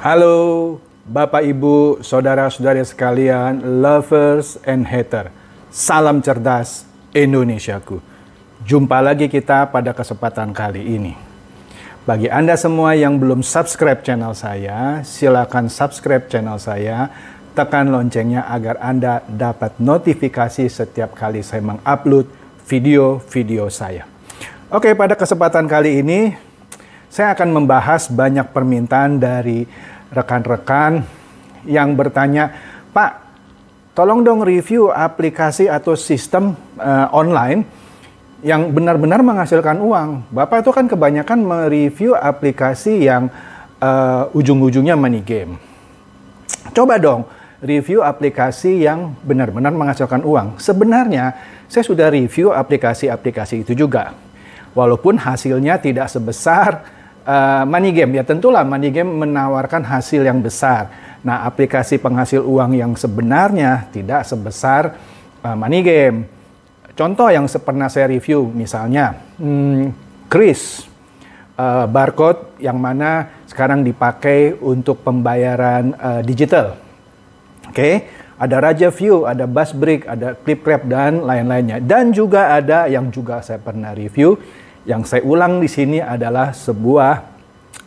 Halo Bapak Ibu, Saudara-saudari sekalian, lovers and hater. Salam cerdas Indonesiaku. Jumpa lagi kita pada kesempatan kali ini. Bagi Anda semua yang belum subscribe channel saya, silakan subscribe channel saya tekan loncengnya agar Anda dapat notifikasi setiap kali saya mengupload video-video saya. Oke, pada kesempatan kali ini saya akan membahas banyak permintaan dari rekan-rekan yang bertanya, Pak, tolong dong review aplikasi atau sistem uh, online yang benar-benar menghasilkan uang. Bapak itu kan kebanyakan mereview aplikasi yang uh, ujung-ujungnya money game. Coba dong review aplikasi yang benar-benar menghasilkan uang. Sebenarnya saya sudah review aplikasi-aplikasi itu juga. Walaupun hasilnya tidak sebesar Eh, money game ya tentulah money game menawarkan hasil yang besar. Nah, aplikasi penghasil uang yang sebenarnya tidak sebesar uh, money game. Contoh yang pernah saya review misalnya hmm, Chris eh, barcode yang mana sekarang dipakai untuk pembayaran uh, digital. Oke, okay? ada Raja View, ada Bus Break, ada Clip Clap dan lain-lainnya. Dan juga ada yang juga saya pernah review yang saya ulang di sini adalah sebuah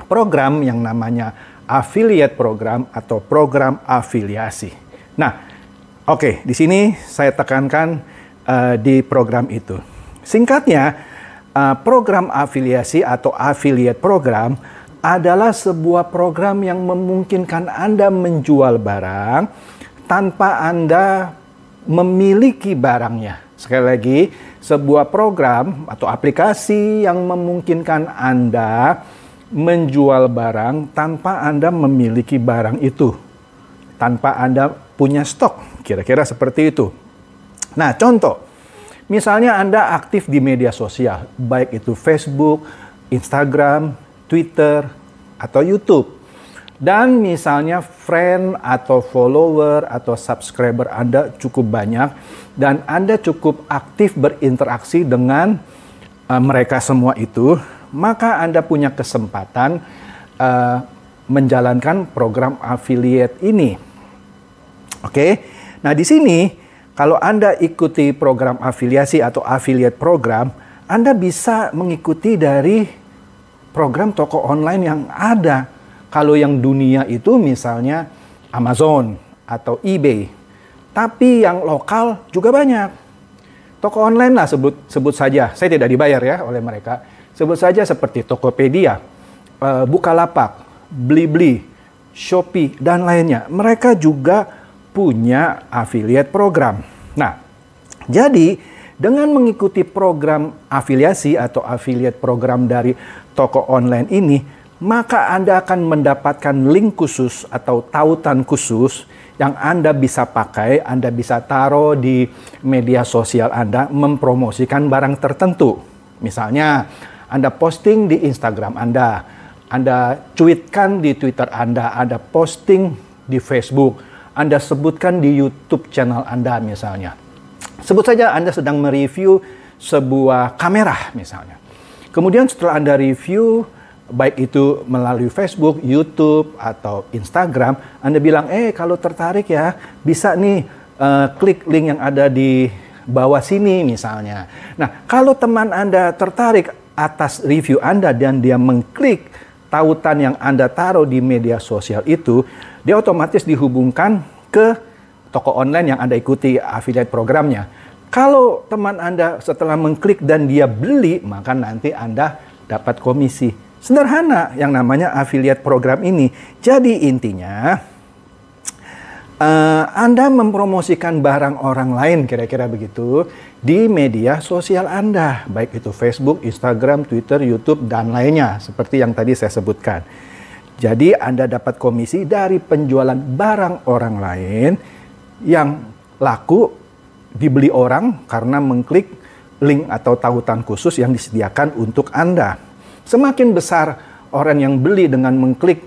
program yang namanya affiliate program atau program afiliasi. Nah, oke, okay, di sini saya tekankan uh, di program itu. Singkatnya, uh, program afiliasi atau affiliate program adalah sebuah program yang memungkinkan Anda menjual barang tanpa Anda memiliki barangnya Sekali lagi, sebuah program atau aplikasi yang memungkinkan Anda menjual barang tanpa Anda memiliki barang itu, tanpa Anda punya stok, kira-kira seperti itu. Nah, contoh, misalnya Anda aktif di media sosial, baik itu Facebook, Instagram, Twitter, atau YouTube dan misalnya friend atau follower atau subscriber Anda cukup banyak dan Anda cukup aktif berinteraksi dengan uh, mereka semua itu, maka Anda punya kesempatan uh, menjalankan program affiliate ini. Oke. Okay? Nah, di sini kalau Anda ikuti program afiliasi atau affiliate program, Anda bisa mengikuti dari program toko online yang ada kalau yang dunia itu misalnya Amazon atau eBay. Tapi yang lokal juga banyak. Toko online lah sebut sebut saja. Saya tidak dibayar ya oleh mereka. Sebut saja seperti Tokopedia, eh, Bukalapak, Blibli, Shopee dan lainnya. Mereka juga punya affiliate program. Nah, jadi dengan mengikuti program afiliasi atau affiliate program dari toko online ini, maka Anda akan mendapatkan link khusus atau tautan khusus yang Anda bisa pakai, Anda bisa taruh di media sosial Anda mempromosikan barang tertentu. Misalnya, Anda posting di Instagram Anda, Anda cuitkan di Twitter Anda, Anda posting di Facebook, Anda sebutkan di YouTube channel Anda misalnya. Sebut saja Anda sedang mereview sebuah kamera misalnya. Kemudian setelah Anda review, baik itu melalui Facebook, YouTube, atau Instagram, Anda bilang, eh kalau tertarik ya bisa nih uh, klik link yang ada di bawah sini misalnya. Nah, kalau teman Anda tertarik atas review Anda dan dia mengklik tautan yang Anda taruh di media sosial itu, dia otomatis dihubungkan ke toko online yang Anda ikuti affiliate programnya. Kalau teman Anda setelah mengklik dan dia beli, maka nanti Anda dapat komisi sederhana yang namanya affiliate program ini. Jadi intinya uh, Anda mempromosikan barang orang lain kira-kira begitu di media sosial Anda, baik itu Facebook, Instagram, Twitter, YouTube dan lainnya seperti yang tadi saya sebutkan. Jadi Anda dapat komisi dari penjualan barang orang lain yang laku dibeli orang karena mengklik link atau tautan khusus yang disediakan untuk Anda Semakin besar orang yang beli dengan mengklik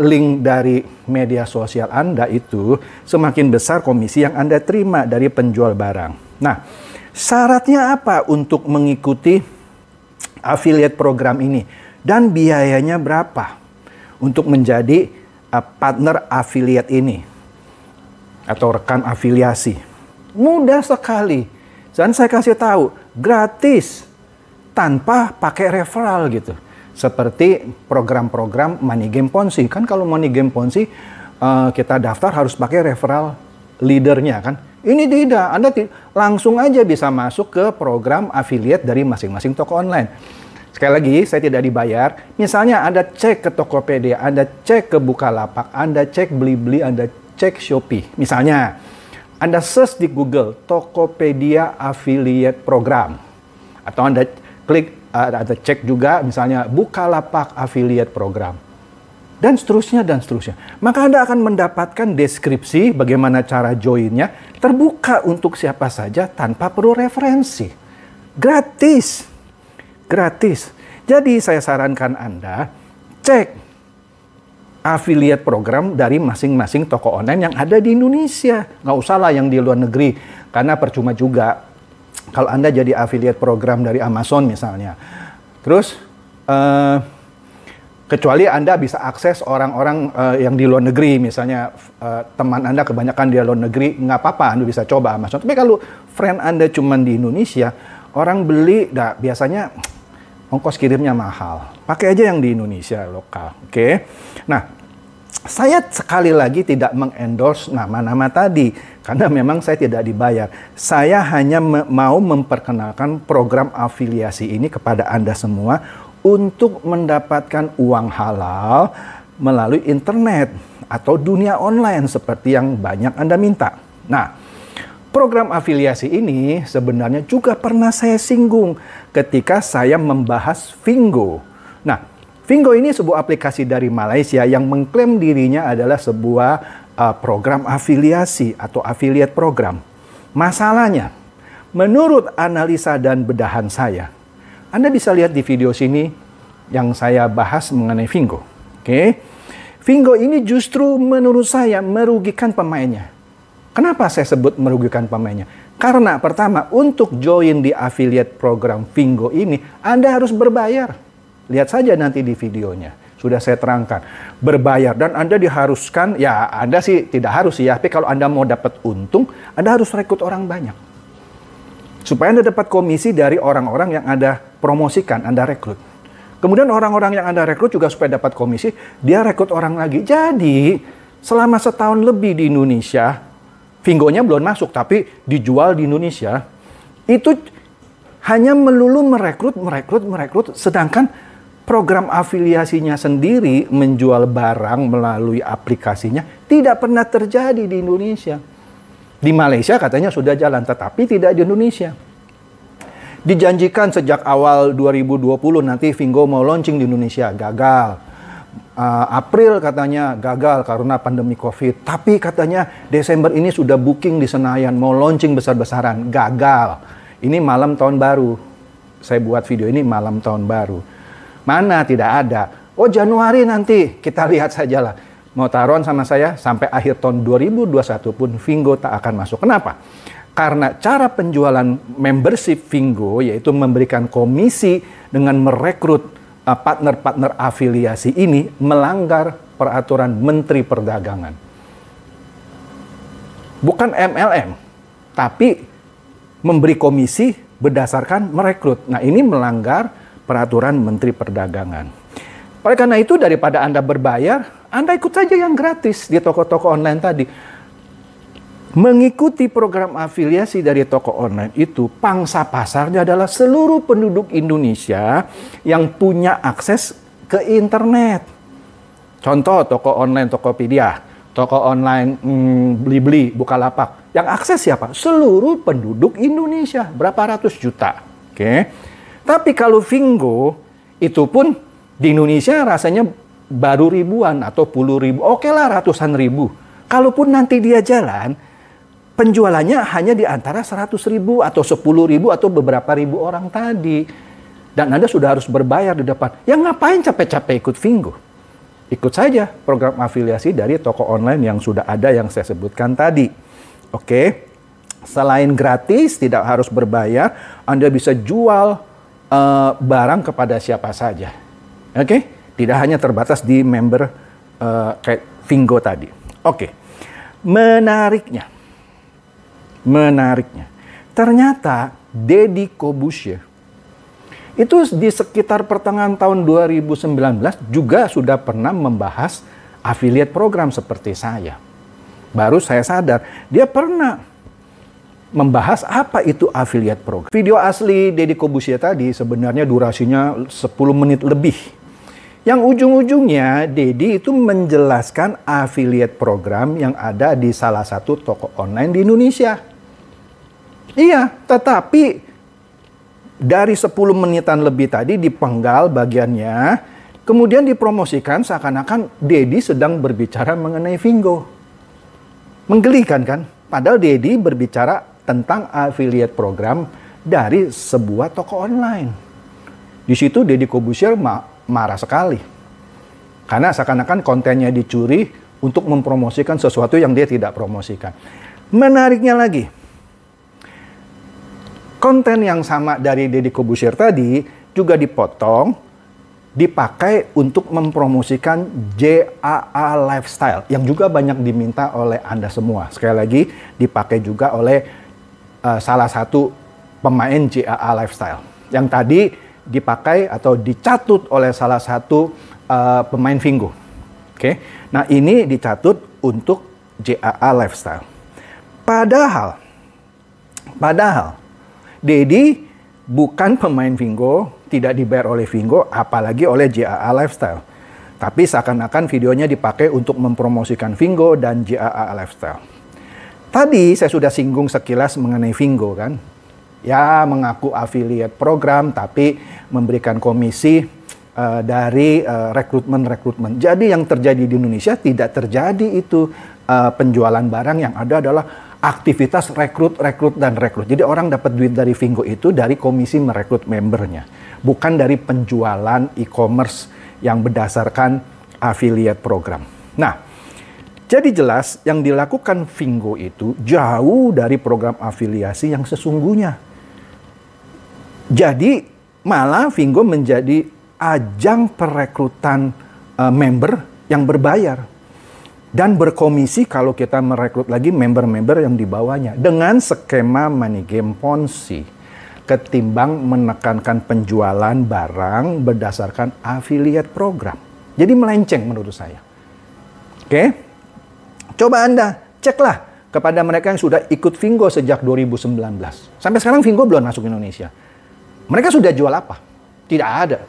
link dari media sosial Anda itu, semakin besar komisi yang Anda terima dari penjual barang. Nah, syaratnya apa untuk mengikuti affiliate program ini? Dan biayanya berapa untuk menjadi uh, partner affiliate ini? Atau rekan afiliasi? Mudah sekali. Dan saya kasih tahu, gratis tanpa pakai referral gitu. Seperti program-program money game ponzi kan kalau money game ponzi eh, kita daftar harus pakai referral leadernya kan. Ini tidak, Anda langsung aja bisa masuk ke program affiliate dari masing-masing toko online. Sekali lagi, saya tidak dibayar. Misalnya Anda cek ke Tokopedia, Anda cek ke Bukalapak, Anda cek beli beli Anda cek Shopee. Misalnya, Anda search di Google Tokopedia Affiliate Program. Atau Anda klik eh, ada cek juga misalnya buka lapak Affiliate Program dan seterusnya dan seterusnya. Maka Anda akan mendapatkan deskripsi bagaimana cara joinnya terbuka untuk siapa saja tanpa perlu referensi. Gratis. Gratis. Jadi saya sarankan Anda cek affiliate program dari masing-masing toko online yang ada di Indonesia. Nggak usah lah yang di luar negeri, karena percuma juga kalau Anda jadi affiliate program dari Amazon misalnya. Terus uh, kecuali Anda bisa akses orang-orang uh, yang di luar negeri misalnya uh, teman Anda kebanyakan di luar negeri nggak apa-apa Anda bisa coba Amazon. Tapi kalau friend Anda cuma di Indonesia, orang beli nah, biasanya ongkos kirimnya mahal. Pakai aja yang di Indonesia lokal. Oke. Okay? Nah, saya sekali lagi tidak mengendorse nama-nama tadi karena memang saya tidak dibayar. Saya hanya me mau memperkenalkan program afiliasi ini kepada Anda semua untuk mendapatkan uang halal melalui internet atau dunia online seperti yang banyak Anda minta. Nah, program afiliasi ini sebenarnya juga pernah saya singgung ketika saya membahas Vingo. Nah, Vingo ini sebuah aplikasi dari Malaysia yang mengklaim dirinya adalah sebuah uh, program afiliasi atau affiliate program. Masalahnya, menurut analisa dan bedahan saya, Anda bisa lihat di video sini yang saya bahas mengenai Vingo. Oke. Okay? Vingo ini justru menurut saya merugikan pemainnya. Kenapa saya sebut merugikan pemainnya? Karena pertama, untuk join di affiliate program Vingo ini, Anda harus berbayar. Lihat saja nanti di videonya. Sudah saya terangkan. Berbayar. Dan Anda diharuskan, ya Anda sih tidak harus ya. Tapi kalau Anda mau dapat untung, Anda harus rekrut orang banyak. Supaya Anda dapat komisi dari orang-orang yang Anda promosikan, Anda rekrut. Kemudian orang-orang yang Anda rekrut juga supaya dapat komisi, dia rekrut orang lagi. Jadi, selama setahun lebih di Indonesia, Vingonya belum masuk, tapi dijual di Indonesia, itu hanya melulu merekrut, merekrut, merekrut, sedangkan program afiliasinya sendiri menjual barang melalui aplikasinya tidak pernah terjadi di Indonesia. Di Malaysia katanya sudah jalan, tetapi tidak di Indonesia. Dijanjikan sejak awal 2020 nanti Vingo mau launching di Indonesia, gagal. Uh, April katanya gagal karena pandemi COVID, tapi katanya Desember ini sudah booking di Senayan, mau launching besar-besaran, gagal. Ini malam tahun baru, saya buat video ini malam tahun baru. Mana tidak ada. Oh Januari nanti kita lihat sajalah. Mau taruhan sama saya sampai akhir tahun 2021 pun Vingo tak akan masuk. Kenapa? Karena cara penjualan membership Vingo yaitu memberikan komisi dengan merekrut eh, partner-partner afiliasi ini melanggar peraturan Menteri Perdagangan. Bukan MLM, tapi memberi komisi berdasarkan merekrut. Nah, ini melanggar peraturan Menteri Perdagangan. Oleh karena itu daripada Anda berbayar, Anda ikut saja yang gratis di toko-toko online tadi. Mengikuti program afiliasi dari toko online itu, pangsa pasarnya adalah seluruh penduduk Indonesia yang punya akses ke internet. Contoh toko online Tokopedia, toko online hmm, Blibli, Bukalapak. Yang akses siapa? Seluruh penduduk Indonesia, berapa ratus juta. Oke. Okay. Tapi kalau Vingo itu pun di Indonesia rasanya baru ribuan atau puluh ribu, oke lah ratusan ribu. Kalaupun nanti dia jalan, penjualannya hanya di antara seratus ribu atau sepuluh ribu atau beberapa ribu orang tadi. Dan Anda sudah harus berbayar di depan. Ya ngapain capek-capek ikut Vingo? Ikut saja program afiliasi dari toko online yang sudah ada yang saya sebutkan tadi. Oke, selain gratis tidak harus berbayar, Anda bisa jual uh, barang kepada siapa saja. Oke, okay? tidak hanya terbatas di member uh, kayak Vingo tadi. Oke, okay. menariknya, menariknya, ternyata Deddy Kobusye itu di sekitar pertengahan tahun 2019 juga sudah pernah membahas affiliate program seperti saya. Baru saya sadar, dia pernah membahas apa itu affiliate program. Video asli Deddy Kobusia tadi sebenarnya durasinya 10 menit lebih. Yang ujung-ujungnya Deddy itu menjelaskan affiliate program yang ada di salah satu toko online di Indonesia. Iya, tetapi dari 10 menitan lebih tadi dipenggal bagiannya, kemudian dipromosikan seakan-akan Deddy sedang berbicara mengenai Vingo. Menggelikan kan? Padahal Deddy berbicara tentang affiliate program dari sebuah toko online. Di situ Deddy Kobusier marah sekali. Karena seakan-akan kontennya dicuri untuk mempromosikan sesuatu yang dia tidak promosikan. Menariknya lagi, konten yang sama dari Deddy Kobusier tadi juga dipotong, dipakai untuk mempromosikan JAA Lifestyle yang juga banyak diminta oleh Anda semua. Sekali lagi, dipakai juga oleh uh, salah satu pemain JAA Lifestyle yang tadi dipakai atau dicatut oleh salah satu uh, pemain Vingo. Oke. Okay? Nah, ini dicatut untuk JAA Lifestyle. Padahal padahal Dedi bukan pemain Vingo, tidak dibayar oleh Vingo apalagi oleh JAA Lifestyle. Tapi seakan-akan videonya dipakai untuk mempromosikan Vingo dan JAA Lifestyle. Tadi saya sudah singgung sekilas mengenai Vingo kan. Ya mengaku affiliate program tapi memberikan komisi uh, dari eh, rekrutmen-rekrutmen. Uh, Jadi yang terjadi di Indonesia tidak terjadi itu uh, penjualan barang yang ada adalah aktivitas rekrut, rekrut, dan rekrut. Jadi orang dapat duit dari Vingo itu dari komisi merekrut membernya. Bukan dari penjualan e-commerce yang berdasarkan affiliate program. Nah, jadi jelas yang dilakukan Vingo itu jauh dari program afiliasi yang sesungguhnya. Jadi malah Vingo menjadi ajang perekrutan uh, member yang berbayar dan berkomisi kalau kita merekrut lagi member-member yang dibawanya dengan skema money game ponzi ketimbang menekankan penjualan barang berdasarkan affiliate program. Jadi melenceng menurut saya. Oke? Okay? Coba Anda ceklah kepada mereka yang sudah ikut Vingo sejak 2019. Sampai sekarang Vingo belum masuk Indonesia. Mereka sudah jual apa? Tidak ada.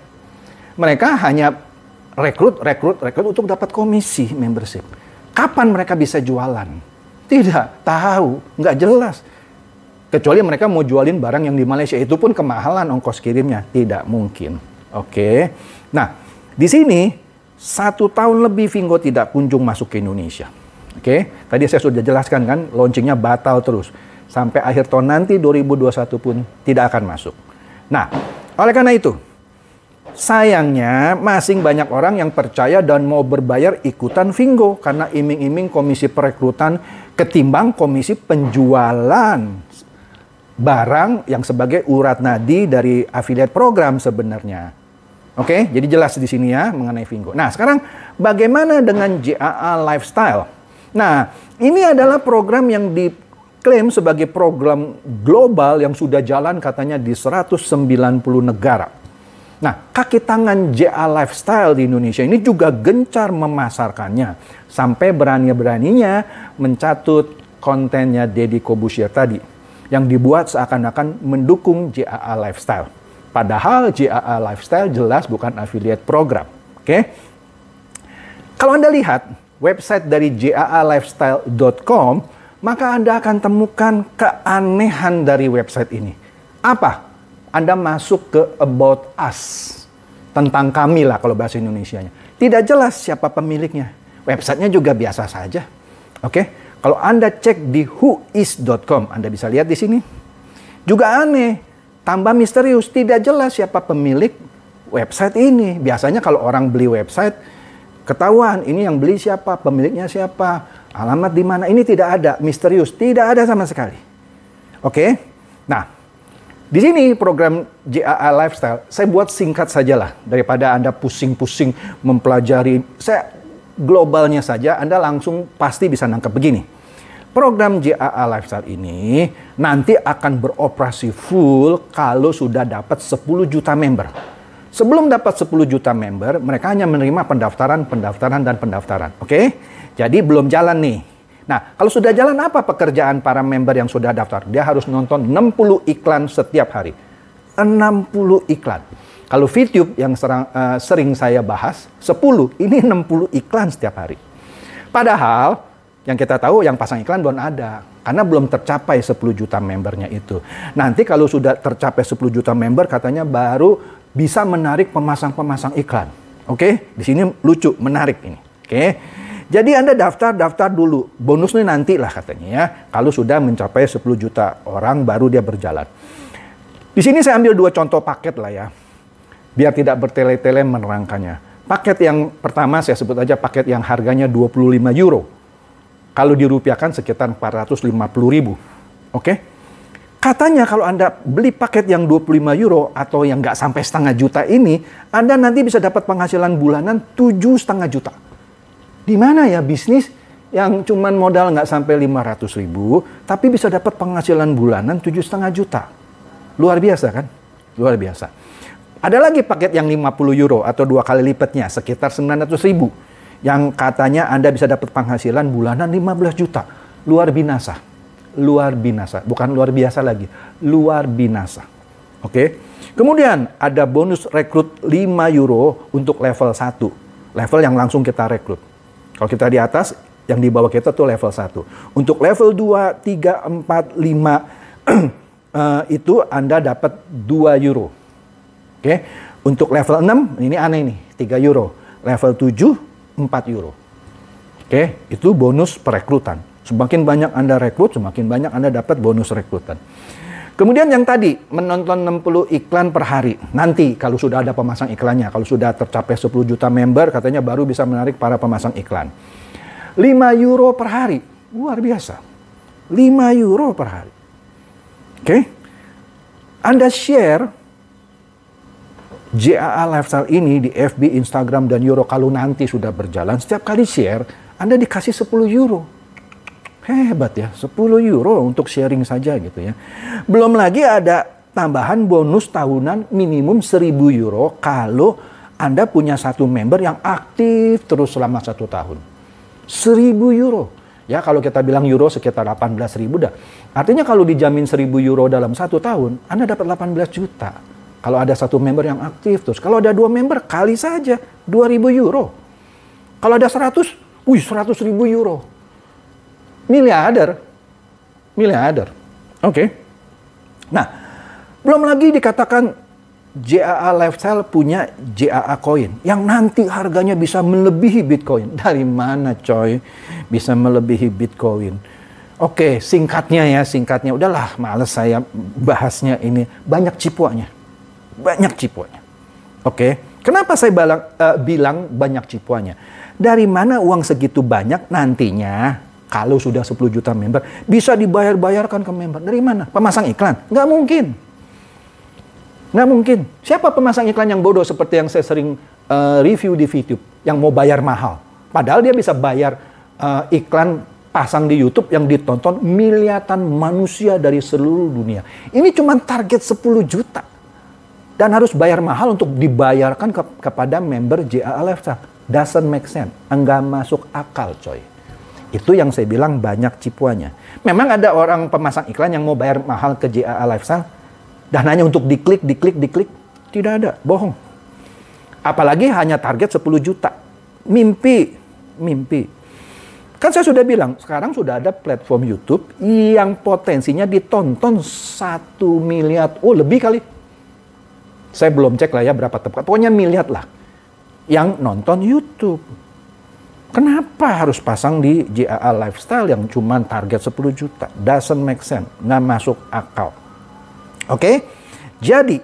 Mereka hanya rekrut, rekrut, rekrut untuk dapat komisi membership. Kapan mereka bisa jualan? Tidak tahu, nggak jelas. Kecuali mereka mau jualin barang yang di Malaysia itu pun kemahalan ongkos kirimnya, tidak mungkin. Oke. Nah, di sini satu tahun lebih Vingo tidak kunjung masuk ke Indonesia. Oke, okay? tadi saya sudah jelaskan kan, launchingnya batal terus. Sampai akhir tahun nanti 2021 pun tidak akan masuk. Nah, oleh karena itu, sayangnya masing banyak orang yang percaya dan mau berbayar ikutan Vingo karena iming-iming komisi perekrutan ketimbang komisi penjualan barang yang sebagai urat nadi dari affiliate program sebenarnya. Oke, okay? jadi jelas di sini ya mengenai Vingo. Nah, sekarang bagaimana dengan JAA Lifestyle? Nah, ini adalah program yang diklaim sebagai program global yang sudah jalan katanya di 190 negara. Nah, kaki tangan JA Lifestyle di Indonesia ini juga gencar memasarkannya. Sampai berani-beraninya mencatut kontennya Deddy Kobusier tadi. Yang dibuat seakan-akan mendukung JAA Lifestyle. Padahal JAA Lifestyle jelas bukan affiliate program. Oke? Okay? Kalau Anda lihat, website dari jaalifestyle.com, maka Anda akan temukan keanehan dari website ini. Apa? Anda masuk ke About Us. Tentang kami lah kalau bahasa Indonesia-nya. Tidak jelas siapa pemiliknya. Websitenya juga biasa saja. Oke? Kalau Anda cek di whois.com, Anda bisa lihat di sini. Juga aneh, tambah misterius, tidak jelas siapa pemilik website ini. Biasanya kalau orang beli website, ketahuan ini yang beli siapa, pemiliknya siapa, alamat di mana. Ini tidak ada, misterius, tidak ada sama sekali. Oke. Nah, di sini program JAA Lifestyle saya buat singkat sajalah daripada Anda pusing-pusing mempelajari. Saya globalnya saja Anda langsung pasti bisa nangkep begini. Program JAA Lifestyle ini nanti akan beroperasi full kalau sudah dapat 10 juta member. Sebelum dapat 10 juta member, mereka hanya menerima pendaftaran, pendaftaran, dan pendaftaran. Oke? Okay? Jadi belum jalan nih. Nah, kalau sudah jalan apa pekerjaan para member yang sudah daftar? Dia harus nonton 60 iklan setiap hari. 60 iklan. Kalau VTube yang serang, uh, sering saya bahas, 10. Ini 60 iklan setiap hari. Padahal, yang kita tahu yang pasang iklan belum ada karena belum tercapai 10 juta membernya itu. Nanti kalau sudah tercapai 10 juta member katanya baru bisa menarik pemasang-pemasang iklan. Oke, okay? di sini lucu, menarik ini. Oke. Okay? Jadi Anda daftar-daftar dulu. Bonusnya nanti lah katanya ya. Kalau sudah mencapai 10 juta orang baru dia berjalan. Di sini saya ambil dua contoh paket lah ya. Biar tidak bertele-tele menerangkannya. Paket yang pertama saya sebut aja paket yang harganya 25 euro. Kalau dirupiahkan sekitar 450 ribu. Oke. Okay? Katanya kalau Anda beli paket yang 25 euro atau yang nggak sampai setengah juta ini, Anda nanti bisa dapat penghasilan bulanan tujuh setengah juta. Di mana ya bisnis yang cuman modal nggak sampai 500 ribu, tapi bisa dapat penghasilan bulanan tujuh setengah juta. Luar biasa kan? Luar biasa. Ada lagi paket yang 50 euro atau dua kali lipatnya, sekitar 900 ribu. Yang katanya Anda bisa dapat penghasilan bulanan 15 juta. Luar binasa luar binasa, bukan luar biasa lagi, luar binasa. Oke. Okay? Kemudian ada bonus rekrut 5 euro untuk level 1. Level yang langsung kita rekrut. Kalau kita di atas, yang di bawah kita tuh level 1. Untuk level 2, 3, 4, 5 itu Anda dapat 2 euro. Oke. Okay? Untuk level 6, ini aneh nih, 3 euro. Level 7, 4 euro. Oke, okay? itu bonus perekrutan. Semakin banyak Anda rekrut, semakin banyak Anda dapat bonus rekrutan. Kemudian yang tadi, menonton 60 iklan per hari. Nanti kalau sudah ada pemasang iklannya, kalau sudah tercapai 10 juta member, katanya baru bisa menarik para pemasang iklan. 5 euro per hari, luar biasa. 5 euro per hari. Oke? Okay? Anda share JAA Lifestyle ini di FB, Instagram, dan Euro kalau nanti sudah berjalan, setiap kali share, Anda dikasih 10 euro. Hebat ya, 10 euro untuk sharing saja gitu ya. Belum lagi ada tambahan bonus tahunan minimum 1000 euro kalau Anda punya satu member yang aktif terus selama satu tahun. 1000 euro. Ya kalau kita bilang euro sekitar 18 ribu dah. Artinya kalau dijamin 1000 euro dalam satu tahun, Anda dapat 18 juta. Kalau ada satu member yang aktif terus. Kalau ada dua member, kali saja 2000 euro. Kalau ada 100, wih 100 ribu euro miliarder. Miliarder. Oke. Okay. Nah, belum lagi dikatakan JAA Lifestyle punya JAA Coin yang nanti harganya bisa melebihi Bitcoin. Dari mana coy bisa melebihi Bitcoin? Oke, okay, singkatnya ya, singkatnya. Udahlah, males saya bahasnya ini. Banyak cipuannya. Banyak cipuannya. Oke. Okay. Kenapa saya balang, uh, eh, bilang banyak cipuannya? Dari mana uang segitu banyak nantinya kalau sudah 10 juta member, bisa dibayar-bayarkan ke member. Dari mana? Pemasang iklan? Nggak mungkin. Nggak mungkin. Siapa pemasang iklan yang bodoh seperti yang saya sering uh, review di YouTube, yang mau bayar mahal? Padahal dia bisa bayar uh, iklan pasang di YouTube yang ditonton miliatan manusia dari seluruh dunia. Ini cuma target 10 juta. Dan harus bayar mahal untuk dibayarkan ke kepada member JAA Lifestyle. Doesn't make sense. Enggak masuk akal coy. Itu yang saya bilang banyak cipuannya. Memang ada orang pemasang iklan yang mau bayar mahal ke JAA Lifestyle, dan hanya untuk diklik, diklik, diklik. Tidak ada, bohong. Apalagi hanya target 10 juta. Mimpi, mimpi. Kan saya sudah bilang, sekarang sudah ada platform YouTube yang potensinya ditonton 1 miliar, oh lebih kali. Saya belum cek lah ya berapa tempat. pokoknya miliar lah yang nonton YouTube Kenapa harus pasang di JAA Lifestyle yang cuma target 10 juta? Doesn't make sense. Nggak masuk akal. Oke? Okay? Jadi,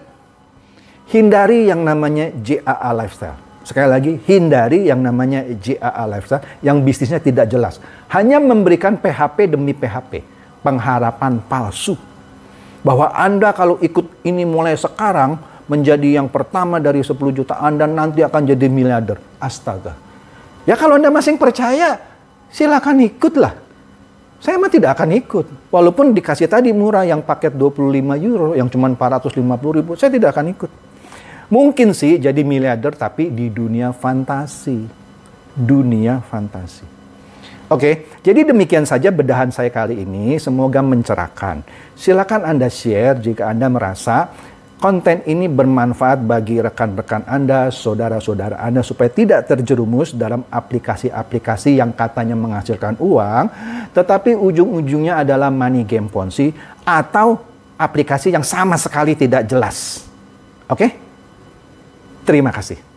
hindari yang namanya JAA Lifestyle. Sekali lagi, hindari yang namanya JAA Lifestyle yang bisnisnya tidak jelas. Hanya memberikan PHP demi PHP. Pengharapan palsu. Bahwa Anda kalau ikut ini mulai sekarang, menjadi yang pertama dari 10 juta Anda nanti akan jadi miliarder. Astaga. Ya kalau Anda masing percaya, silakan ikutlah. Saya mah tidak akan ikut. Walaupun dikasih tadi murah yang paket 25 euro yang cuma 450 ribu, saya tidak akan ikut. Mungkin sih jadi miliarder tapi di dunia fantasi. Dunia fantasi. Oke, jadi demikian saja bedahan saya kali ini. Semoga mencerahkan. Silakan Anda share jika Anda merasa konten ini bermanfaat bagi rekan-rekan Anda, saudara-saudara Anda supaya tidak terjerumus dalam aplikasi-aplikasi yang katanya menghasilkan uang, tetapi ujung-ujungnya adalah money game ponzi atau aplikasi yang sama sekali tidak jelas. Oke? Okay? Terima kasih.